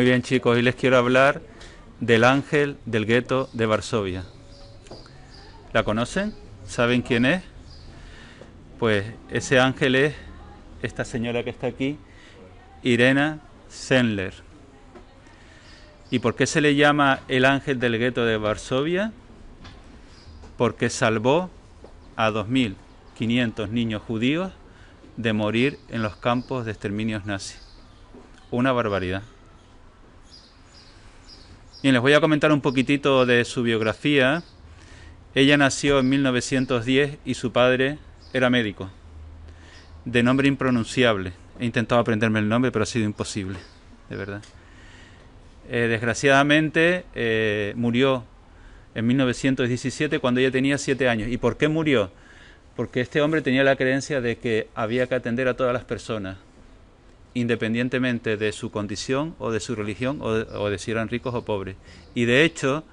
Muy bien chicos, hoy les quiero hablar del ángel del gueto de Varsovia. ¿La conocen? ¿Saben quién es? Pues ese ángel es esta señora que está aquí, Irena Sendler. ¿Y por qué se le llama el ángel del gueto de Varsovia? Porque salvó a 2.500 niños judíos de morir en los campos de exterminios nazi. Una barbaridad. Bien, les voy a comentar un poquitito de su biografía. Ella nació en 1910 y su padre era médico, de nombre impronunciable. He intentado aprenderme el nombre, pero ha sido imposible, de verdad. Eh, desgraciadamente eh, murió en 1917 cuando ella tenía 7 años. ¿Y por qué murió? Porque este hombre tenía la creencia de que había que atender a todas las personas, independientemente de su condición o de su religión o de, si eran ricos o pobres. Y de hecho,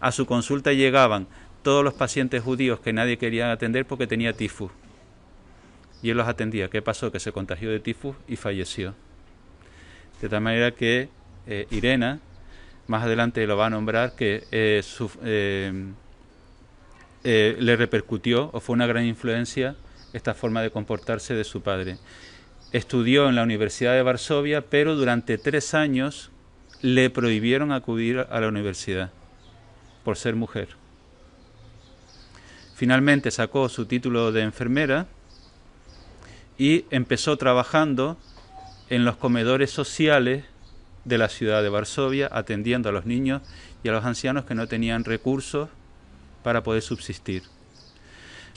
a su consulta llegaban todos los pacientes judíos que nadie quería atender porque tenía tifus. Y él los atendía. ¿Qué pasó? Que se contagió de tifus y falleció. De tal manera que eh, Irena, más adelante lo va a nombrar, que eh, eh, le repercutió o fue una gran influencia esta forma de comportarse de su padre estudió en la Universidad de Varsovia, pero durante tres años le prohibieron acudir a la universidad por ser mujer. Finalmente sacó su título de enfermera y empezó trabajando en los comedores sociales de la ciudad de Varsovia, atendiendo a los niños y a los ancianos que no tenían recursos para poder subsistir.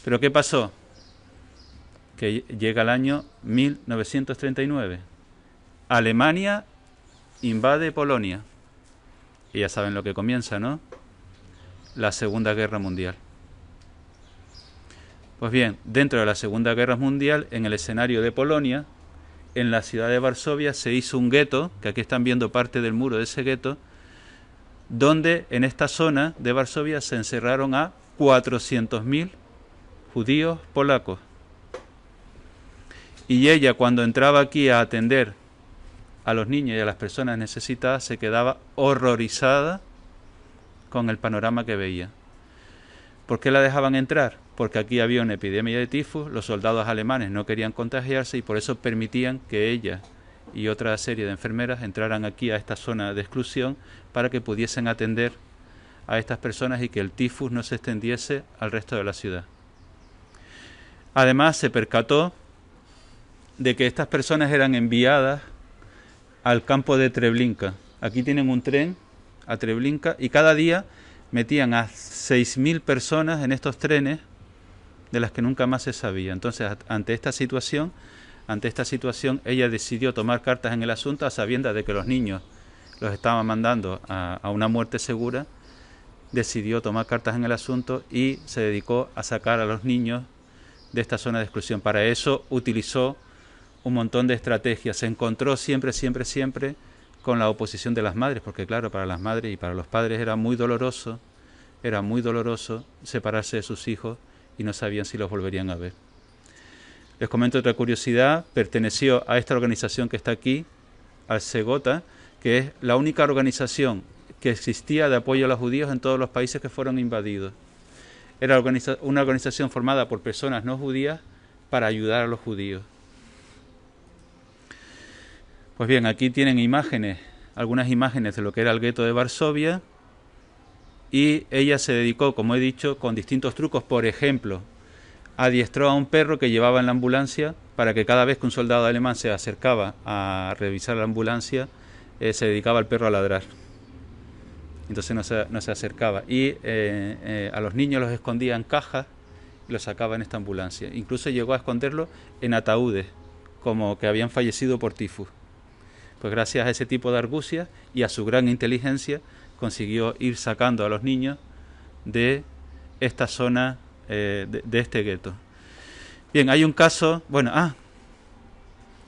Pero ¿qué pasó? que llega al año 1939. Alemania invade Polonia. Y ya saben lo que comienza, ¿no? La Segunda Guerra Mundial. Pues bien, dentro de la Segunda Guerra Mundial, en el escenario de Polonia, en la ciudad de Varsovia se hizo un gueto, que aquí están viendo parte del muro de ese gueto, donde en esta zona de Varsovia se encerraron a 400.000 judíos polacos. Y ella cuando entraba aquí a atender a los niños y a las personas necesitadas se quedaba horrorizada con el panorama que veía. ¿Por qué la dejaban entrar? Porque aquí había una epidemia de tifus, los soldados alemanes no querían contagiarse y por eso permitían que ella y otra serie de enfermeras entraran aquí a esta zona de exclusión para que pudiesen atender a estas personas y que el tifus no se extendiese al resto de la ciudad. Además, se percató de que estas personas eran enviadas al campo de Treblinka. Aquí tienen un tren a Treblinka y cada día metían a 6.000 personas en estos trenes de las que nunca más se sabía. Entonces, ante esta situación, ante esta situación, ella decidió tomar cartas en el asunto a sabiendas de que los niños los estaban mandando a una muerte segura. Decidió tomar cartas en el asunto y se dedicó a sacar a los niños de esta zona de exclusión. Para eso utilizó un montón de estrategias. Se encontró siempre, siempre, siempre con la oposición de las madres, porque claro, para las madres y para los padres era muy doloroso, era muy doloroso separarse de sus hijos y no sabían si los volverían a ver. Les comento otra curiosidad, perteneció a esta organización que está aquí, al Segota, que es la única organización que existía de apoyo a los judíos en todos los países que fueron invadidos. Era una organización formada por personas no judías para ayudar a los judíos. Pues bien, aquí tienen imágenes, algunas imágenes de lo que era el gueto de Varsovia y ella se dedicó, como he dicho, con distintos trucos, por ejemplo, adiestró a un perro que llevaba en la ambulancia para que cada vez que un soldado alemán se acercaba a revisar la ambulancia, eh, se dedicaba al perro a ladrar. Entonces no se, no se acercaba. Y eh, eh, a los niños los escondía en cajas y los sacaba en esta ambulancia. Incluso llegó a esconderlos en ataúdes, como que habían fallecido por tifus. Pues gracias a ese tipo de argucias y a su gran inteligencia consiguió ir sacando a los niños de esta zona, eh, de, este gueto. Bien, hay un caso, bueno, ah,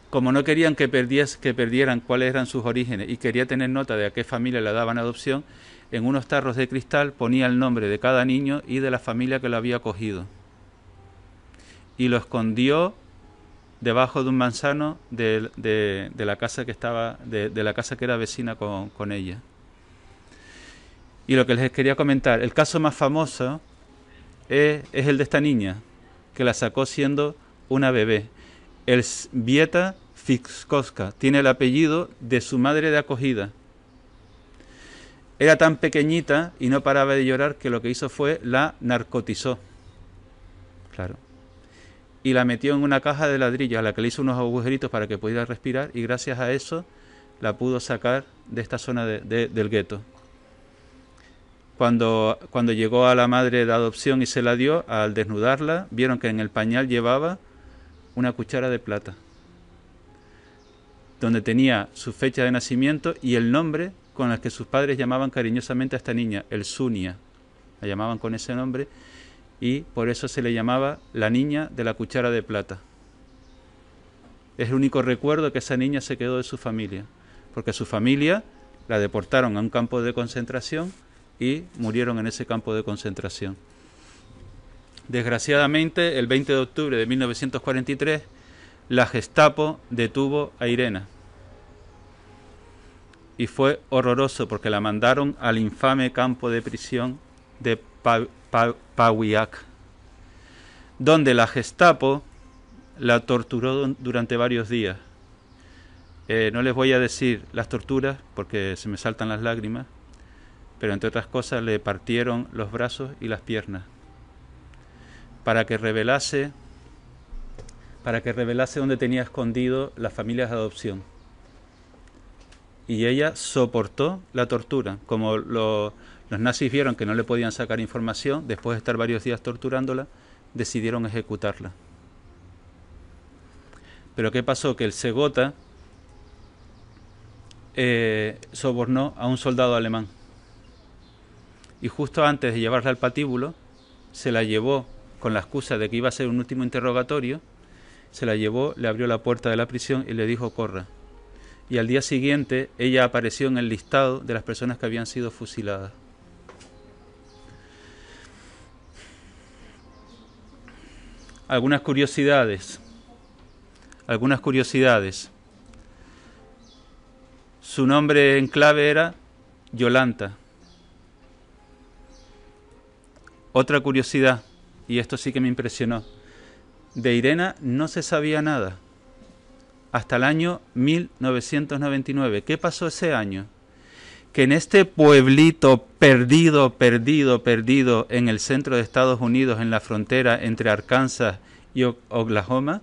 como no querían que, que perdieran cuáles eran sus orígenes y quería tener nota de a qué familia le daban adopción, en unos tarros de cristal ponía el nombre de cada niño y de la familia que lo había cogido Y lo escondió debajo de un manzano de, la casa que estaba de, la casa que era vecina con, ella y lo que les quería comentar el caso más famoso es, el de esta niña que la sacó siendo una bebé el Vieta Fixcosca tiene el apellido de su madre de acogida era tan pequeñita y no paraba de llorar que lo que hizo fue la narcotizó claro y la metió en una caja de ladrillos a la que le hizo unos agujeritos para que pudiera respirar y gracias a eso la pudo sacar de esta zona de, del gueto. Cuando, cuando llegó a la madre de adopción y se la dio, al desnudarla, vieron que en el pañal llevaba una cuchara de plata, donde tenía su fecha de nacimiento y el nombre con el que sus padres llamaban cariñosamente a esta niña, el Sunia. La llamaban con ese nombre y por eso se le llamaba la niña de la cuchara de plata. Es el único recuerdo que esa niña se quedó de su familia, porque su familia la deportaron a un campo de concentración y murieron en ese campo de concentración. Desgraciadamente, el 20 de octubre de 1943, la Gestapo detuvo a Irena. Y fue horroroso porque la mandaron al infame campo de prisión de donde la Gestapo la torturó durante varios días. Eh, no les voy a decir las torturas porque se me saltan las lágrimas, pero entre otras cosas le partieron los brazos y las piernas para que revelase para que revelase dónde tenía escondido las familias de adopción. Y ella soportó la tortura, como lo, los nazis vieron que no le podían sacar información, después de estar varios días torturándola, decidieron ejecutarla. Pero ¿qué pasó? Que el Segota eh, sobornó a un soldado alemán. Y justo antes de llevarla al patíbulo, se la llevó con la excusa de que iba a ser un último interrogatorio, se la llevó, le abrió la puerta de la prisión y le dijo corra. Y al día siguiente ella apareció en el listado de las personas que habían sido fusiladas. algunas curiosidades. Algunas curiosidades. Su nombre en clave era Yolanta. Otra curiosidad, y esto sí que me impresionó, de Irena no se sabía nada hasta el año 1999. ¿Qué pasó ese año? que en este pueblito perdido, perdido, perdido en el centro de Estados Unidos, en la frontera entre Arkansas y Oklahoma,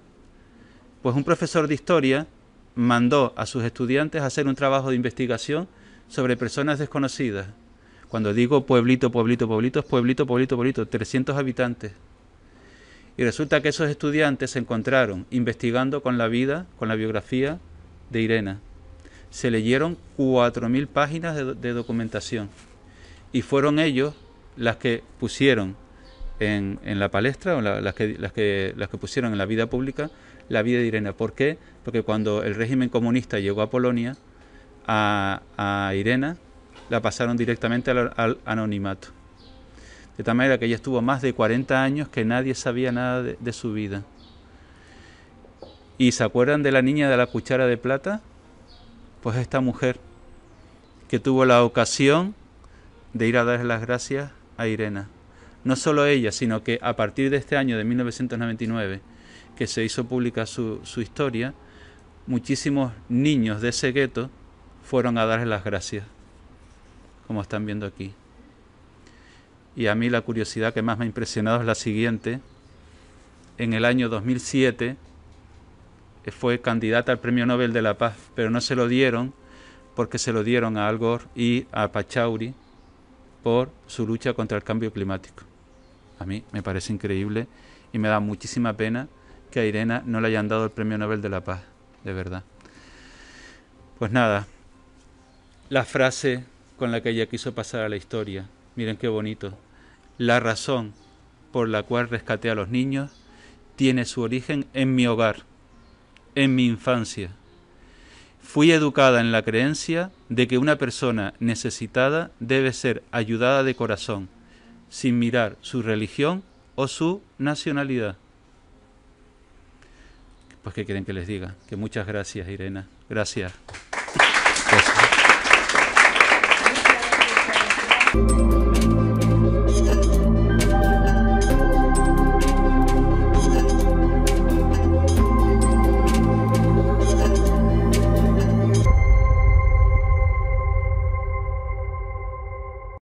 pues un profesor de historia mandó a sus estudiantes a hacer un trabajo de investigación sobre personas desconocidas. Cuando digo pueblito, pueblito, pueblito, es pueblito, pueblito, pueblito, 300 habitantes. Y resulta que esos estudiantes se encontraron investigando con la vida, con la biografía de Irena se leyeron 4.000 páginas de, documentación. Y fueron ellos las que pusieron en, en la palestra, o las, que, las, las que pusieron en la vida pública, la vida de Irena, ¿Por qué? Porque cuando el régimen comunista llegó a Polonia, a, a la pasaron directamente al, anonimato. De tal manera que ella estuvo más de 40 años que nadie sabía nada de, de su vida. ¿Y se acuerdan de la niña de la cuchara de plata? pues esta mujer que tuvo la ocasión de ir a dar las gracias a Irena. No solo ella, sino que a partir de este año de 1999, que se hizo pública su, su historia, muchísimos niños de ese gueto fueron a darle las gracias, como están viendo aquí. Y a mí la curiosidad que más me ha impresionado es la siguiente. En el año 2007, fue candidata al Premio Nobel de la Paz, pero no se lo dieron porque se lo dieron a Al Gore y a Pachauri por su lucha contra el cambio climático. A mí me parece increíble y me da muchísima pena que a Irena no le hayan dado el Premio Nobel de la Paz, de verdad. Pues nada, la frase con la que ella quiso pasar a la historia, miren qué bonito, la razón por la cual rescaté a los niños tiene su origen en mi hogar en mi infancia. Fui educada en la creencia de que una persona necesitada debe ser ayudada de corazón, sin mirar su religión o su nacionalidad. Pues, ¿qué quieren que les diga? Que muchas gracias, Irena. gracias.